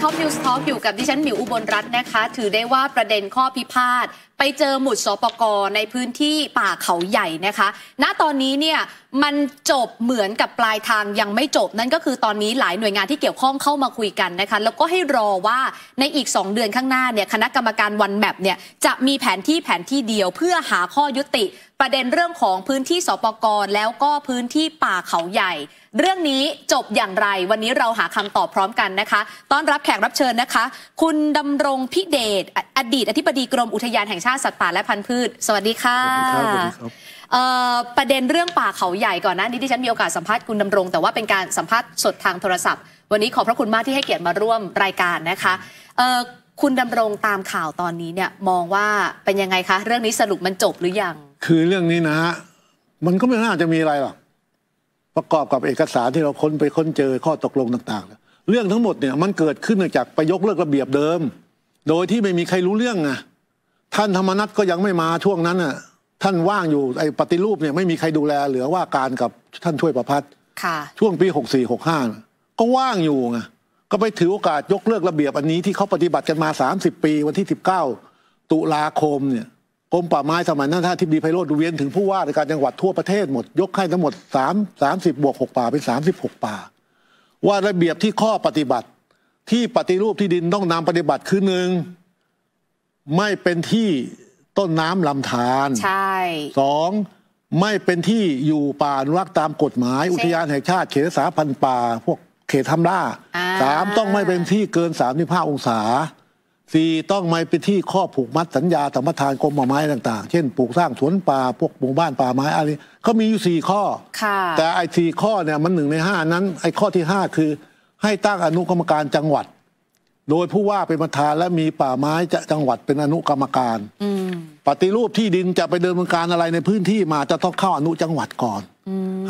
ท็อปนิวส์ทอล์กอยู่กับดิฉันหมิวอุบลรัตน์นะคะ ถือได้ว่าประเด็นข้อพิพาทไปเจอหมุดสปกในพื้นที่ป่าเขาใหญ่นะคะ ณ ตอนนี้เนี่ยมันจบเหมือนกับปลายทางยังไม่จบนั่นก็คือตอนนี้หลายหน่วยงานที่เกี่ยวข้องเข้ามาคุยกันนะคะแล้วก็ให้รอว่าในอีก 2 เดือนข้างหน้าเนี่ยคณะกรรมการวันแมปเนี่ยจะมีแผนที่แผนที่เดียวเพื่อหาข้อยุติประเด็นเรื่องของพื้นที่สปกรแล้วก็พื้นที่ป่าเขาใหญ่ เรื่องนี้จบอย่างไรวันนี้เราหาคำตอบพร้อมกันนะคะต้อนรับแขกรับเชิญนะคะ คุณดำรงพิเดชอดีตอธิบดีกรมอุทยานแห่งชาติชาติสัตว์ป่าและพันธุ์พืช สวัสดีค่ะครับ ประเด็นเรื่องป่าเขาใหญ่ก่อนนะนี้ที่ฉันมีโอกาสสัมภาษณ์คุณดำรงแต่ว่าเป็นการสัมภาษณ์สดทางโทรศัพท์ วันนี้ขอบพระคุณมากที่ให้เกียรติมาร่วมรายการนะคะคุณดำรงตามข่าวตอนนี้เนี่ยมองว่าเป็นยังไงคะ เรื่องนี้สรุปมันจบหรือยัง คือเรื่องนี้นะฮะมันก็ไม่น่าจะมีอะไรหรอกประกอบกับเอกสารที่เราค้นไปค้นเจอข้อตกลงต่าง ๆ เรื่องทั้งหมดเนี่ย มันเกิดขึ้นจากไปยกเลิกระเบียบเดิม โดยที่ไม่มีใครรู้เรื่องนะท่านธรรมนัฐก็ยังไม่มาช่วงนั้นน่ะ ท่านว่างอยู่ไอ้ปฏิรูปเนี่ยไม่มีใครดูแลเหลือว่าการกับท่านช่วยประพัดช่วงปีหกสี่หกห้าก็ว่างอยู่ไงก็ไปถือโอกาสยกเลิกระเบียบอันนี้ที่เขาปฏิบัติกันมาสสามิบปีวันที่สิบเก้าตุลาคมเนี่ยกรมป่าไม้สมัยนั้นท่านทิพดีไพโรธดูเวียนถึงผู้ว่าในการจังหวัดทั่วประเทศหมดยกให้ทั้งหมดสสาามมสิบบวกหกป่าเป็นสสามิบหกป่าว่าระเบียบที่ข้อปฏิบัติที่ปฏิรูปที่ดินต้องนำปฏิบัติคือหนึ่งไม่เป็นที่ต้นน้ำลำธารใช่สอง ไม่เป็นที่อยู่ป่าอนุรักษ์ตามกฎหมาย อุทยานแห่งชาติเขตรักษาพันธุ์ป่าพวกเขตทำล่าสามต้องไม่เป็นที่เกินสามสิบห้าองศาสี่ต้องไม่เป็นที่ครอบผูกมัดสัญญาสัมปทานกรมป่าไม้ต่าง ๆ เช่นปลูกสร้างสวนป่าพวกหมู่บ้านป่าไม้อะไรเขามีอยู่สี่ข้อแต่ไอ้สี่ข้อเนี่ยมันหนึ่งในห้านั้นไอ้ข้อที่ห้าคือให้ตั้งอนุกรรมการจังหวัดโดยผู้ว่าเป็นประธานและมีป่าไม้จะจังหวัดเป็นอนุกรรมการปฏิรูปที่ดินจะไปเดินบการอะไรในพื้นที่มาจะต้องเข้าอนุจังหวัดก่อน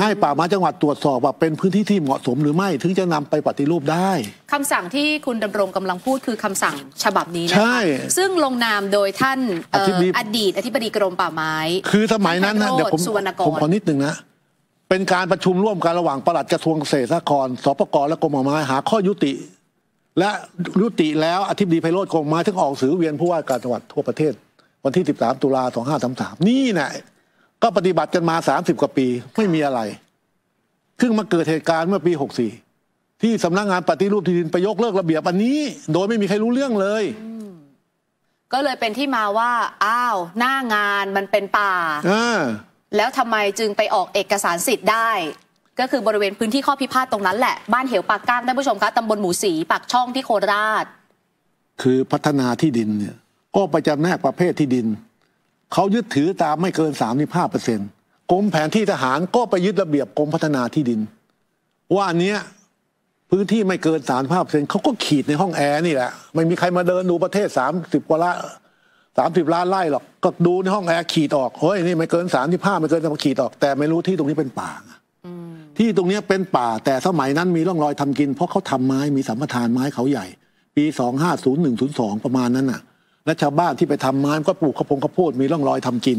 ให้ป่าไม้จังหวัดตรวจสอบว่าเป็นพื้นที่ที่เหมาะสมหรือไม่ถึงจะนำไปปฏิรูปได้ คำสั่งที่คุณดำรงกำลังพูดคือคำสั่งฉบับนี้นะคะซึ่งลงนามโดยท่านออดีตอธิบดีกรมป่าไม้ คือสมัยนั้นนะเดี๋ยวผมผมขอนิดนึงนะเป็นการประชุมร่วมกันระหว่างปลัดกระทรวงเกษตรสหกรณ์สปกรและกรมป่าไม้หาข้อยุติและยุติแล้วอธิบดีไพโรธคงมาถึงออกสือเวียนผู้ว่าการจังหวัดทั่วประเทศ วันที่ 13 ตุลา2533นี่นงก็ปฏิบัติกันมา 30 กว่าปี ไม่มีอะไรขึ้่งมาเกิดเหตุการณ์เมื่อปี 64 ที่สำนักงงานปฏิรูปที่ดินไปยกเลิกระเบียบอันนี้ โดยไม่มีใครรู้เรื่องเลยก็เลยเป็นที่มาว่า อ้าวหน้างานมันเป็นป่าแล้วทำไมจึงไปออกเอกสารสิทธิ์ได้ก็คือบริเวณพื้นที่ข้อพิพาทตรงนั้นแหละบ้านเหวปากก้างท่านผู้ชมคะตำบลหมูสีปากช่องที่โคราช คือพัฒนาที่ดินเนี่ยก็ไปจำแนกประเภทที่ดินเขายึดถือตามไม่เกิน3าเปอร์เซ็นต์กรมแผนที่ทหารก็ไปยึดระเบียบกรมพัฒนาที่ดิน ว่าอันเนี้ยพื้นที่ไม่เกินสามภาพเซนเขาก็ขีดในห้องแอร์นี่แหละไม่มีใครมาเดินดูประเทศสามสิบกว่าล้านสามสิบล้านไร่หรอกก็ดูในห้องแอร์ขีดออกเฮ้ยนี่ไม่เกินสามที่ผ้าไม่เกินจะมาขีดออกแต่ไม่รู้ที่ตรงนี้เป็นป่าที่ตรงนี้เป็นป่าแต่สมัยนั้นมีร่องรอยทำกิน เพราะเขาทำไม้มีสัมปทานไม้เขาใหญ่ปี250102 ประมาณนั้นน่ะ และชาวบ้านที่ไปทำไม้ก็ปลูกข้าวโพดข้าวโพดมีร่องรอยทำกิน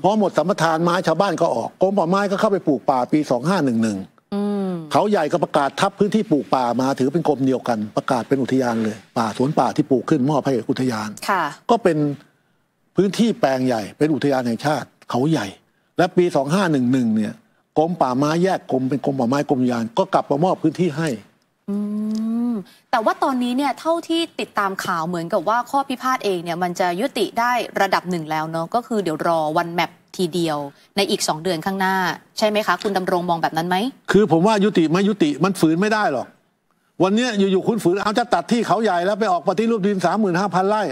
เพราะหมดสัมปทานไม้ชาวบ้านก็ออกกรมป่าไม้ก็เข้าไปปลูกป่า ปี 2511เขาใหญ่ก็ประกาศทับพื้นที่ปลูกป่ามาถือเป็นกรมเดียวกันประกาศเป็นอุทยานเลย ป่าสวนป่าที่ปลูกขึ้นมอบให้อุทยานก็เป็นพื้นที่แปลงใหญ่เป็นอุทยานแห่งชาติ เขาใหญ่ และปี2511เนี่ยกรมป่าไม้แยกกรมเป็นกรมป่าไม้กรมยานก็กลับมามอบพื้นที่ให้แต่ว่าตอนนี้เนี่ยเท่าที่ติดตามข่าวเหมือนกับว่าข้อพิพาทเองเนี่ย มันจะยุติได้ระดับหนึ่งแล้วเนาะก็คือเดี๋ยวรอวันแมปทีเดียวในอีก 2 เดือนข้างหน้าใช่ไหมคะ คุณดำรงมองแบบนั้นไหม คือผมว่ายุติไม่ยุติมันฝืนไม่ได้หรอกวันนี้อยู่ๆคุณฝืนเอาจะตัดที่เขาใหญ่แล้วไปออกปฏิรูปดินสามหมื่นห้าพันไร่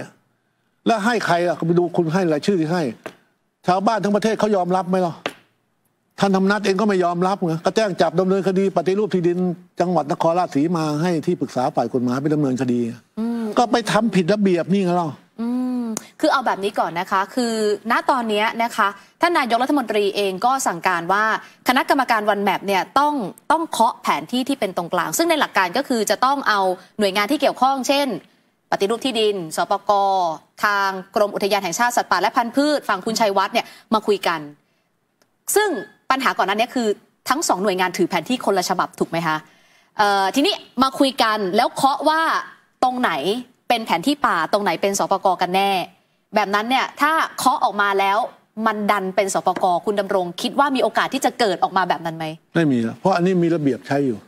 แล้วให้ใครล่ะไปดูคุณให้รายชื่อที่ให้ ชาวบ้านทั้งประเทศเขายอมรับไหมล่ะท่านธรรมนัฐเองก็ไม่ยอมรับเนะก็แจ้งจับดำเนินคดี ปฏิรูปที่ดิน จังหวัดนครราชสีมาให้ที่ปรึกษาฝ่ายกฎหมายไปดำเนินคดีก็ไปทำผิดระเบียบนี่ไงลระคือเอาแบบนี้ก่อนนะคะ คือณตอนนี้นะคะ ท่านนายกรัฐมนตรีเองก็สั่งการว่า คณะกรรมการวันแมปเนี่ย ต้องต้องเคาะแผนที่ที่เป็นตรงกลางซึ่งในหลักการก็คือจะต้องเอาหน่วยงานที่เกี่ยวข้อง เช่น ปฏิรูปที่ดินสปกทางกรมอุทยานแห่งชาติสัตว์ป่าและพันธุ์พืชฝั่งคุณชัยวัฒน์เนี่ยมาคุยกัน ซึ่งัญหาก่อนนั้นเนี่ยคือทั้งสองหน่วยงานถือแผนที่คนละฉบับถูกไหมคะทีนี้มาคุยกันแล้วเคาะว่าตรงไหนเป็นแผนที่ป่าตรงไหนเป็นสปกกันแน่ แบบนั้นเนี่ยถ้าเคาะออกมาแล้วมันดันเป็นสปกคุณดำรง คิดว่ามีโอกาสที่จะเกิดออกมาแบบนั้นไหมไม่มีเพราะอันนี้มีระเบียบใช้อยู่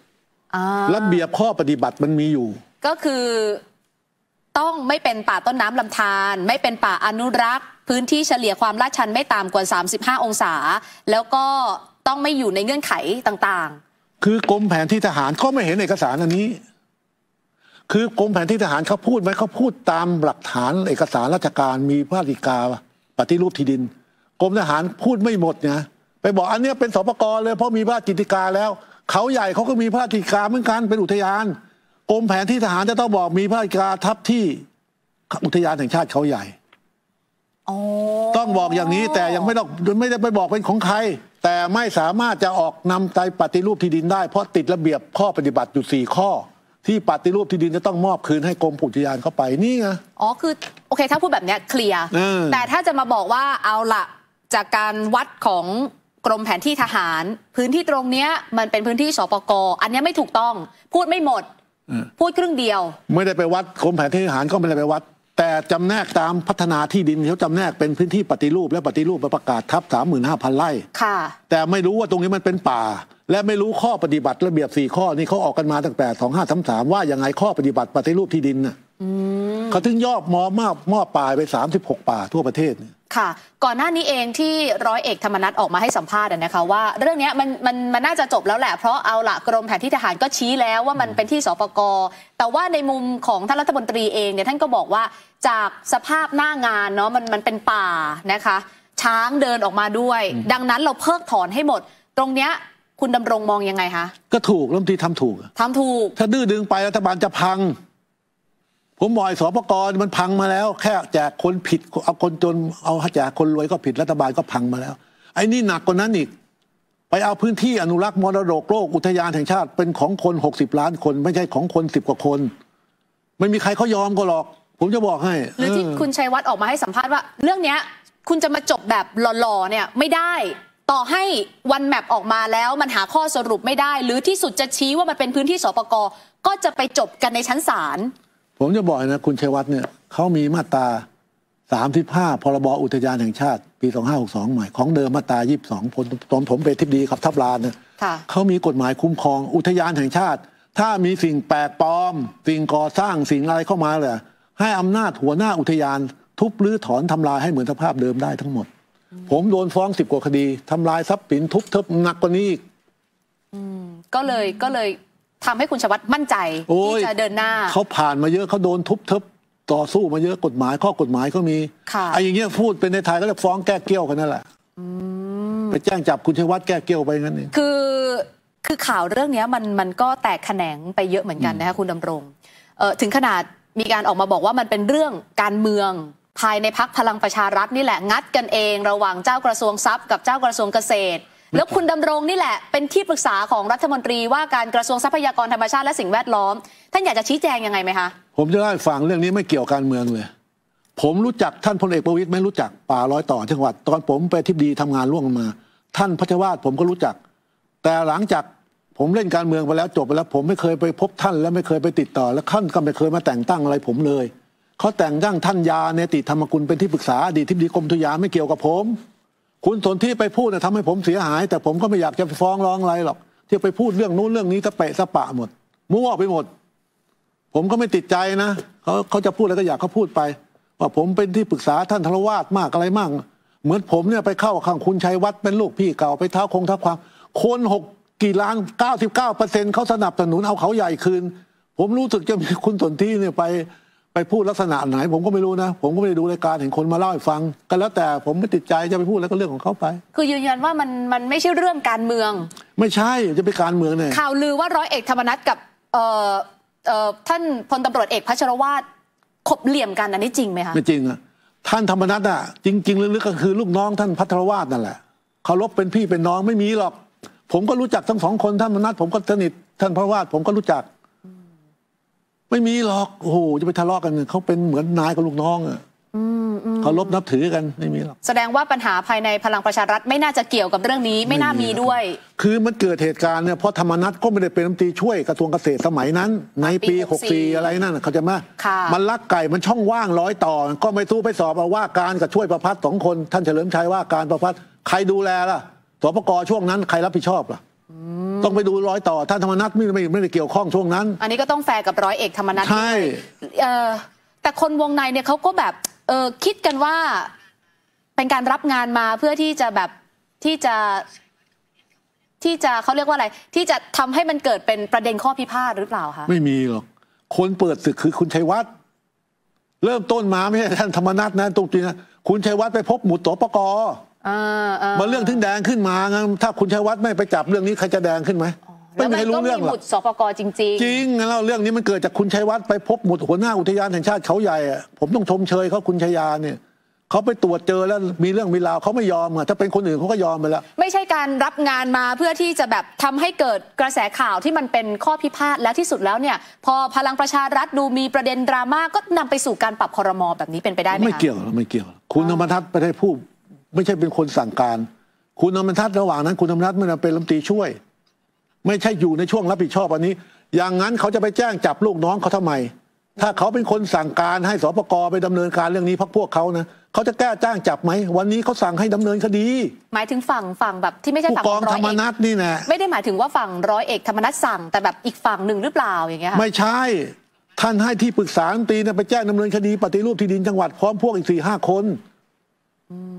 ระเบียบข้อปฏิบัติมันมีอยู่ ก็คือต้องไม่เป็นป่าต้นน้ำลำธารไม่เป็นป่าอนุรักษ์พื้นที่เฉลี่ยความลาดชันไม่ต่ำกว่า 35 องศา แล้วก็ต้องไม่อยู่ในเงื่อนไขต่างๆ คือกรมแผนที่ทหารเขาไม่เห็นเอกสารอันนี้ คือกรมแผนที่ทหารเขาพูดไหมเขาพูดตามหลักฐานเอกสารราชการมีพระราชิกาปฏิรูปที่ดินกรมทหารพูดไม่หมดนยไปบอกอันนี้เป็นสปกรเลยเพราะมีพระกิติกาแล้วเขาใหญ่เขาก็มีพระกิติกาเหมือนกันเป็นอุทยานกรมแผนที่ทหารจะต้องบอกมีพระกิติกาทับที่อุทยานแห่งชาติเขาใหญ่ต้องบอกอย่างนี้แต่ยังไม่ต้องไม่ได้ไปบอกเป็นของใคร แต่ไม่สามารถจะออกนำใจปฏิรูปที่ดินได้เพราะติดระเบียบข้อปฏิบัติอยู่4ข้อ ที่ปฏิรูปที่ดินจะต้องมอบคืนให้กรมปุทยานเข้าไปนี่ไงอ๋อคือโอเค ถ้าพูดแบบนี้เคลียร์แต่ถ้าจะมาบอกว่าเอาละจากการวัดของกรมแผนที่ทหาร พื้นที่ตรงเนี้ยมันเป็นพื้นที่สปก อันนี้ไม่ถูกต้องพูดไม่หมดพูดครึ่งเดียว ไม่ได้ไปวัดกรมแผนที่ทหารก็ไม่ได้ไปวัดแต่จำแนกตามพัฒนาที่ดินเขาจำแนกเป็นพื้นที่ปฏิรูปและปฏิรูปประกาศทับสามมหหื่น้าพันไร่แต่ไม่รู้ว่าตรงนี้มันเป็นป่า และไม่รู้ข้อปฏิบัติระเบียบสี่ข้อนี่เขาออกกันมาตั้งแต่สสองห้าามสามว่ายังไงข้อปฏิบัติปฏิรูปที่ดินน่ะเขาถึงยอบมอมากมอบป่าไปสสามิบหกป่าทั่วประเทศเนี่ยค่ะ ก่อนหน้านี้เองที่ร้อยเอกธรรมนัฐออกมาให้สัมภาษณ์นะคะว่า เรื่องนี้มันมันมันน่าจะจบแล้วแหละเพราะเอาละกรมแผนที่ทหารก็ชี้แล้วว่ามันเป็นที่สปกแต่ว่าในมุมของท่านรัฐมนตรีเองเนี่ยท่านก็บอกว่าจากสภาพหน้างานเนาะมันมันเป็นป่านะคะช้างเดินออกมาด้วย ดังนั้นเราเพิกถอนให้หมด ตรงเนี้ยคุณดำรงมองยังไงคะก็ถูกรัฐมนตรีทำถูกทำถูกถ้าดื้อดึงไปรัฐบาลจะพังผมบอกไอ้สปกรมันพังมาแล้ว แค่แจกคนผิด เอาคนจนเอาแจกคนรวยก็ผิดรัฐบาลก็พังมาแล้ว ไอ้นี่หนักกว่านั้นอีก ไปเอาพื้นที่อนุรักษ์มรดกโลกอุทยานแห่งชาติ เป็นของคนหกสิบล้านคนไม่ใช่ของคนสิบกว่าคน ไม่มีใครเขายอมก็หรอก ผมจะบอกให้หรือที่คุณชัยวัฒน์ออกมาให้สัมภาษณ์ว่า เรื่องเนี้ย คุณจะมาจบแบบหล่อๆเนี่ยไม่ได้ ต่อให้วันแมปออกมาแล้วมันหาข้อสรุปไม่ได้ หรือที่สุดจะชี้ว่ามันเป็นพื้นที่สปกก็จะไปจบกันในชั้นศาลผมจะบอกนะคุณชัยวัฒน์เนี่ยเขามีมาตราสสามิบห้าพรบอุทยานแห่งชาติ ปีสองหห้ากสองใหม่ ของเดิมมาตรายี่สองผลตอนผมเป็นทิพดีขับทับลานเนี่ยเขามีกฎหมายคุ้มครองอุทยานแห่งชาติ ถ้ามีสิ่งแปลกปลอม สิ่งก่อสร้างสิ่งอะไรเข้ามาเลยให้อำนาจหัวหน้าอุทยานทุบรื้อถอนทำลายให้เหมือนสภาพเดิมได้ทั้งหมด ผมโดนฟ้องสิบกว่าคดีทำลายทรัพย์สินทุบเทิบหนักกว่านี้อีกก็เลยก็เลยทำให้คุณชวัตมั่นใจที่จะเดินหน้าเขาผ่านมาเยอะเขาโดนทุบทึบต่อสู้มาเยอะกฎหมายข้อกฎหมายก็มีไอ้อย่างเงี้ยพูดเป็นในไทยก็จะฟ้องแก้เกี้ยวกันนั่นแหละไปแจ้งจับคุณชวัตแก้เกี้ยวไปงั้นเองคือ คือข่าวเรื่องนี้มันมันก็แตกแขนงไปเยอะเหมือนกันนะคะคุณดำรงถึงขนาดมีการออกมาบอกว่ามันเป็นเรื่องการเมืองภายในพักพลังประชารัฐ นี่แหละงัดกันเองระหว่างเจ้ากระทรวงทรัพย์กับเจ้ากระทรวงเกษตรแล้วคุณดำรงนี่แหละ เป็นที่ปรึกษาของรัฐมนตรีว่าการกระทรวงทรัพยากรธรรมชาติและสิ่งแวดล้อม ท่านอยากจะชี้แจงยังไงไหมคะผมจะเล่าให้ฟังเรื่องนี้ไม่เกี่ยวการเมืองเลย ผมรู้จักท่านพลเอกประวิตยไม่รู้จักป่าร้อยต่อจังหวัดตอนผมไปทิพดีทำงานร่วงมา ท่านพัชวาดผมก็รู้จัก แต่หลังจากผมเล่นการเมืองไปแล้วจบไปแล้วผมไม่เคยไปพบท่านและไม่เคยไปติดต่อและท่านก็ไม่เคยมาแต่งตั้งอะไรผมเลยเขาแต่งตั้งท่านยาเนติธรรมกุลเป็นที่ปรึกษาอดีตทิพดีกรมทุยาไม่เกี่ยวกับผมคุณสนที่ไปพูดนยทำให้ผมเสียหาย แต่ผมก็ไม่อยากจะฟ้องร้องอะไรหรอกที่ไปพูดเรื่องนู้นเรื่องนี้ตะเปะสะปะหมดมั่วไปหมด ผมก็ไม่ติดใจนะเขาเขาจะพูดอะไรก็อยากเขาพูดไปว่าผมเป็นที่ปรึกษาท่านทรวาสมากอะไรมั่ง เหมือนผมเนี่ยไปเข้าข้างคุณชัยวัฒน์เป็นลูกพี่เก่าไปเท้าคงทับความคนหกกี่ล้านเก้าสิบเก้าเปอร์เซ็นต์เขาสนับสนุนเอาเขาใหญ่คืน ผมรู้สึกจะมีคุณสนที่เนี่ยไปไปพูดลักษณะไหนผมก็ไม่รู้ นะผมก็ไม่ได้ดูรายการเห็นคนมาเล่าให้ฟังก็แล้วแต่ผมไม่ติดใจจะไปพูดแล้วก็เรื่องของเขาไป คือยืนยันว่ามันมันไม่ใช่เรื่องการเมือง ไม่ใช่จะไปการเมืองเนี่ยข่าวลือว่าร้อยเอกธรรมนัฐกับเอ่อเอ่อท่านพลตำรวจเอกพัชรวาทขบเหลี่ยมกันอันนี้จริงไหมคะไม่จริงอะท่านธรรมนัฐอ่ะจริงจริงลึกๆก็คือลูกน้องท่านพัชรวาทนั่นแหละเคารพเป็นพี่เป็นน้องไม่มีหรอกผมก็รู้จักทั้งสองคนท่านธรรมนัฐผมก็สนิทท่านพัชรวาทผมก็รู้จักไม่มีหรอกโอ้โหจะไปทะเลาะกันเขาเป็นเหมือนนายกับลูกน้องอะเขาลบนับถือกัน ไม่มีหรอก แสดงว่าปัญหาภายในพลังประชารัฐไม่น่าจะเกี่ยวกับเรื่องนี้ไม่น่ามีด้วย คือมันเกิดเหตุการณ์เนี่ยเพราะธรรมนัฐก็ไม่ได้เป็นรัฐมนตรีช่วยกระทรวงเกษตรสมัยนั้น ในปี6ีอะไรนั่นเขาจะมามันลักไก่มันช่องว่างร้อยต่อก็ไม่ทู้ไปสอบเอาว่าการกับช่วยประพัฒสองคน ท่านเฉลิมชัยว่าการประพัฒใครดูแลล่ะสปกช่วงนั้นใครรับผิดชอบล่ะต้องไปดูร้อยต่อท่านธรรมนัฐไม่ไม่ไม่ได้เกี่ยวข้องช่วงนั้น อันนี้ก็ต้องแฟร์กับร้อยเอกธรรมนัฐใช่แต่คนวงในเนี่ยเขาก็แบบเออคิดกันว่า เป็นการรับงานมาเพื่อที่จะแบบที่จะ ที่จะเขาเรียกว่าอะไร ที่จะทำให้มันเกิดเป็นประเด็นข้อพิพาทหรือเปล่าคะ ไม่มีหรอกคนเปิดศึกคือ คุณชัยวัฒน์เริ่มต้นมาไม่ใช่ท่านธรรมนัฐนะตรงรีงนะคุณชัยวัฒน์ไปพบหมุดตัวปกมันเรื่องถึงแดงขึ้นมางั้นถ้าคุณชัยวัฒน์ไม่ไปจับเรื่องนี้ใครจะแดงขึ้นไหมไม่มีใครรู้เรื่องหรอกสปกจริงจริงจริงแล้วเรื่องนี้มันเกิดจากคุณชัยวัฒน์ไปพบหมุดหัวหน้าอุทยานแห่งชาติเขาใหญ่ผมต้องชมเชยเขาคุณชยาเนี่ยเขาไปตรวจเจอแล้วมีเรื่องมีราวเขาไม่ยอมอะถ้าเป็นคนอื่นเขาก็ยอมไปแล้วไม่ใช่การรับงานมาเพื่อที่จะแบบทำให้เกิดกระแสข่าวที่มันเป็นข้อพิพาทแล้วที่สุดแล้วเนี่ย พอพลังประชารัฐดูมีประเด็นดราม่าก็นำไปสู่การปรับคอรมอแบบนี้เป็นไปได้ไหมไม่เกี่ยวไม่เกี่ยว คุณธรรมทัศน์ไปได้พูดไม่ใช่เป็นคนสั่งการ คุณธรรมนัท์ระหว่างนั้นคุณธรรมนัไม์มด้เป็นรัฐมนตรีช่วย ไม่ใช่อยู่ในช่วงรับผิดชอบอันนี้ อย่างนั้นเขาจะไปแจ้งจับลูกน้องเขาทำไม ถ้าเขาเป็นคนสั่งการให้สปกไปดำเนินการเรื่องนี้พักพวกเขานะ เขาจะแก้จ้างจับไหม วันนี้เขาสั่งให้ดำเนินคดี หมายถึงฝั่งฝั่งแบบที่ไม่ใช่ฝั่งรกองธรรมนัฐนี่นะ ไม่ได้หมายถึงว่าฝั่งร้อยเอกธรรมนัฐสั่ง แต่แบบอีกฝั่งหนึ่งหรือเปล่าอย่างเงี้ยไม่ใช่ ท่านให้ที่ปรึกษาตีนะไปแจ้งดาเนินคดีปฏิรูปที่ดินจังหวัดพร้อมพวกอีกสี่ห้าคน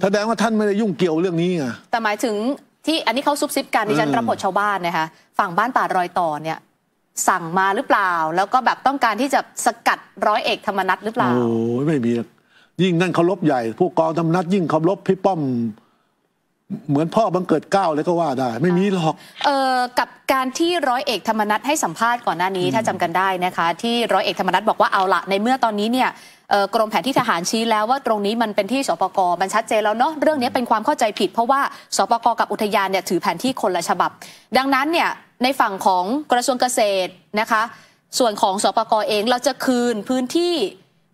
แสดงว่าท่านไม่ได้ยุ่งเกี่ยวเรื่องนี้ไง แต่หมายถึงที่อันนี้เขาซุบซิบกันดิฉันรับบทชาวบ้านนะคะฝั่งบ้านป่ารอยต่อเนี่ยสั่งมาหรือเปล่า แล้วก็แบบต้องการที่จะสกัดร้อยเอกธรรมนัฐหรือเปล่า โอ้ยไม่มียิ่งนั่นเคารพใหญ่ ผู้กอง ธรรมนัฐยิ่งเคารพพี่ป้อมเหมือนพ่อบังเกิดก้าวเลยก็ว่าได้ไม่มีหรอกเอ่อกับการที่ร้อยเอกธรรมนัฐให้สัมภาษณ์ก่อนหน้านี้ถ้าจำกันได้นะคะที่ร้อยเอกธรรมนัฐบอกว่าเอาละในเมื่อตอนนี้เนี่ยกรมแผนที่ทหารชี้แล้ว ว่าตรงนี้มันเป็นที่สปกมันชัดเจน แล้วเนาะเรื่องนี้เป็นความเข้าใจผิดเพราะว่าสปกกับอุทยานเนี่ยถือแผนที่คนละฉบับ ดังนั้นเนี่ยในฝั่งของกระทรวงเกษตรนะคะ ส่วนของสปกเองเราจะคืนพื้นที่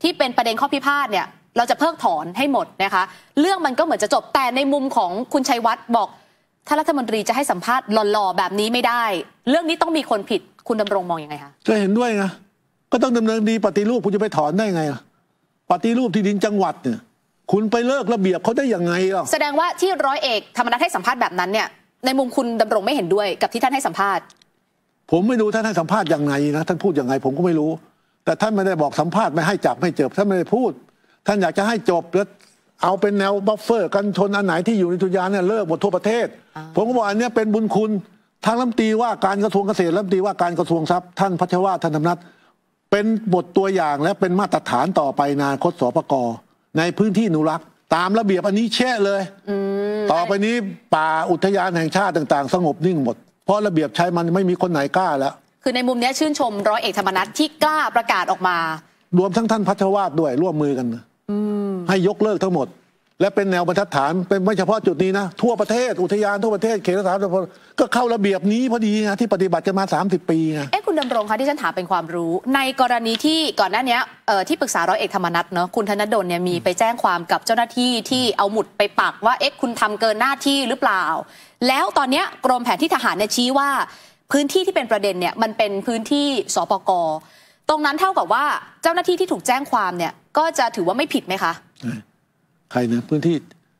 ที่เป็นประเด็นข้อพิพาทเนี่ยเราจะเพิกถอนให้หมดนะคะ เรื่องมันก็เหมือนจะจบ แต่ในมุมของคุณชัยวัตน์บอกถ้ารัฐมนตรีจะให้สัมภาษณ์หล่อๆแบบนี้ไม่ได้ เรื่องนี้ต้องมีคนผิด คุณดำรงมองอยังไงคะก็เห็นด้วยนะก็ต้องดำเนินดีปฏิรูปคุณจะไปถอนได้ไงอ่ะปฏิรูปที่ดินจังหวัดเนี่ย คุณไปเลิกระเบียบเขาได้ยังไงอ่ะแสดงว่าที่ร้อยเอกธรรมนัฐให้สัมภาษณ์แบบนั้นเนี่ย ในมุมคุณดำรงไม่เห็นด้วย กับที่ท่านให้สัมภาษณ์ ผมไม่รู้ท่านให้สัมภาษณ์อย่างไงนะ ท่านพูดอย่างไงผมก็ไม่รู้ แต่ท่านไม่ได้บอกสัมภาษณ์ไม่ให้จับไม่เจอท่านไม่ได้พูดท่านอยากจะให้จบแล้วเอาเป็นแนวบัฟเฟอร์ กันชนอันไหนที่อยู่ในทุยาเนี่ยเลิกหมดทั่วประเทศ ผมก็บอกอันนี้เป็นบุญคุณทางรัฐมนตรีว่าการกระทรวงเกษตรรัฐมนตรีว่าการกระทรวงทรัพย์ท่านพัชวาท่านธรรมนัทเป็นบทตัวอย่างและเป็นมาตรฐานต่อไปนาคตสปกในพื้นที่นุรักษ์ตามระเบียบอันนี้แช่เลยต่อไปนี้ป่าอุทยานแห่งชาติต่าง ๆ สงบนิ่งหมด เพราะระเบียบใช้มันไม่มีคนไหนกล้าแล้ว คือในมุมนี้ชื่นชมร้อยเอกธรรมนัทที่กล้าประกาศออกมา รวมทั้งท่านพัชวาดด้วยร่วมมือกันนะให้ยกเลิกทั้งหมด และเป็นแนวบรรทัดฐาน เป็นไม่เฉพาะจุดนี้นะ ทั่วประเทศอุทยานทั่วประเทศเขตรักษาพันธุ์ก็เข้าระเบียบนี้พอดีนะที่ปฏิบัติกันมา 30 ปีนะเอ๊ะคุณดำรงคะที่ฉันถามเป็นความรู้ ในกรณีที่ก่อนหน้านี้ที่ปรึกษาร้อยเอกธรรมนัฐเนาะคุณธนดลเนี่ยมีไปแจ้งความกับเจ้าหน้าที่ที่เอาหมุดไปปักว่าเอ๊ะคุณทำเกินหน้าที่หรือเปล่า แล้วตอนนี้กรมแผนที่ทหารเนี่ยชี้ว่า พื้นที่ที่เป็นประเด็นเนี่ยมันเป็นพื้นที่สปกตรงนั้นเท่ากับว่าเจ้าหน้าที่ที่ถูกแจ้งความเนี่ย ก็จะถือว่าไม่ผิดไหมคะ ใครนะพื้นที่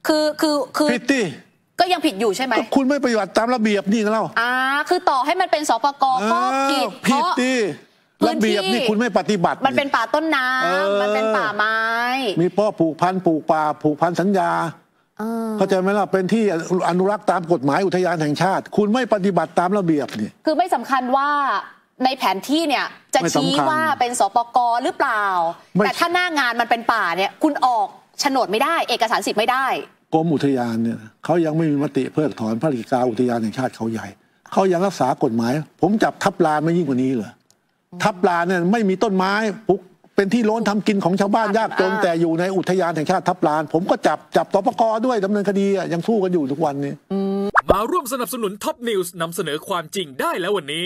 คือคือคือผิดดิก็ยังผิดอยู่ใช่ไหม คุณไม่ปฏิบัติตามระเบียบนี่เล่าอ่าคือต่อให้มันเป็นสปกก็ผิดผิดดิระเบียบนี่คุณไม่ปฏิบัติ มันเป็นป่าต้นน้ำมันเป็นป่าไม้ มีพ่อปลูกพันธุ์ปลูกป่าปลูกพันธุ์สัญญาเข้าใจไหมล่ะเป็นที่อนุรักษ์ตามกฎหมายอุทยานแห่งชาติ คุณไม่ปฏิบัติตามระเบียบนี่คือไม่สำคัญว่าในแผนที่เนี่ยจะชี้ว่าเป็นสปกรหรือเปล่าแต่ถ้าหน้างานมันเป็นป่าเนี่ย คุณออกโฉนดไม่ได้เอกสารสิทธิ์ไม่ได้กรมอุทยานเนี่ยเขายังไม่มีมติเพิกถอนพระราชกิจารอุทยานแห่งชาติเขาใหญ่เขายังรักษากฎหมาย ผมจับทับลานไม่ยิ่งกว่านี้เหรอทับลานเนี่ยไม่มีต้นไม้เป็นที่โล้นทำกินของชาวบ้านยากจนแต่อยู่ในอุทยานแห่งชาติทับลานผมก็จับจับตปกรด้วยดำเนินคดียังสู้กันอยู่ทุกวันนี้มาร่วมสนับสนุนท็อปนิวส์นำเสนอความจริงได้แล้ววันนี้